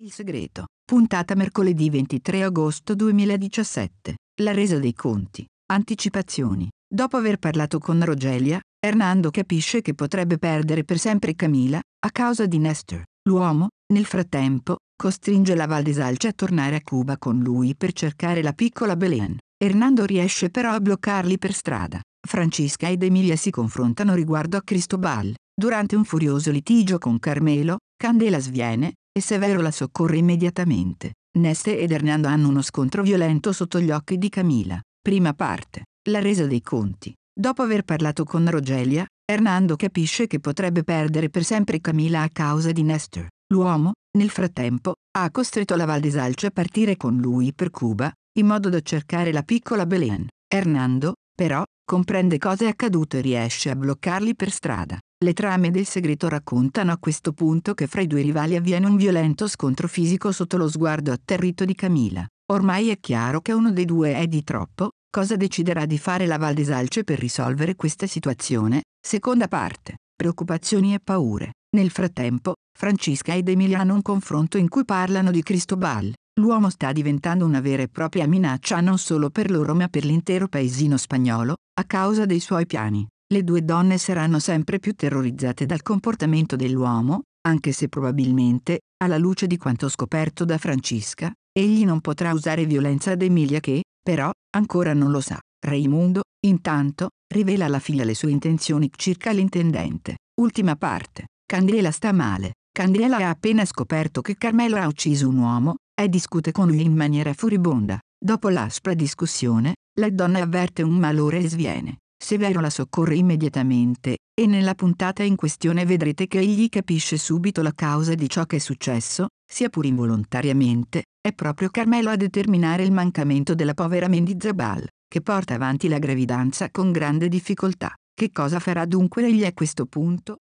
Il segreto. Puntata mercoledì 23 agosto 2017. La resa dei conti. Anticipazioni. Dopo aver parlato con Rogelia, Hernando capisce che potrebbe perdere per sempre Camila, a causa di Nestor. L'uomo, nel frattempo, costringe la Valdesalce a tornare a Cuba con lui per cercare la piccola Belen. Hernando riesce però a bloccarli per strada. Francesca ed Emilia si confrontano riguardo a Cristobal. Durante un furioso litigio con Carmelo, Candela sviene e Severo la soccorre immediatamente. Neste ed Hernando hanno uno scontro violento sotto gli occhi di Camila. Prima parte, la resa dei conti. Dopo aver parlato con Rogelia, Hernando capisce che potrebbe perdere per sempre Camila a causa di Nestor. L'uomo, nel frattempo, ha costretto la Valdesalce a partire con lui per Cuba, in modo da cercare la piccola Belen. Hernando, però, comprende cosa è accaduto e riesce a bloccarli per strada. Le trame del segreto raccontano a questo punto che fra i due rivali avviene un violento scontro fisico sotto lo sguardo atterrito di Camila. Ormai è chiaro che uno dei due è di troppo, cosa deciderà di fare la Valdesalce per risolvere questa situazione? Seconda parte. Preoccupazioni e paure. Nel frattempo, Francesca ed Emilia hanno un confronto in cui parlano di Cristobal. L'uomo sta diventando una vera e propria minaccia non solo per loro ma per l'intero paesino spagnolo, a causa dei suoi piani le due donne saranno sempre più terrorizzate dal comportamento dell'uomo, anche se probabilmente, alla luce di quanto scoperto da Francisca, egli non potrà usare violenza ad Emilia che, però, ancora non lo sa. Raimundo, intanto, rivela alla figlia le sue intenzioni circa l'intendente. Ultima parte. Candela sta male. Candela ha appena scoperto che Carmelo ha ucciso un uomo e discute con lui in maniera furibonda. Dopo l'aspra discussione, la donna avverte un malore e sviene. Severo la soccorre immediatamente, e nella puntata in questione vedrete che egli capisce subito la causa di ciò che è successo, sia pur involontariamente, è proprio Carmelo a determinare il mancamento della povera Mendizabal, che porta avanti la gravidanza con grande difficoltà. Che cosa farà dunque egli a questo punto?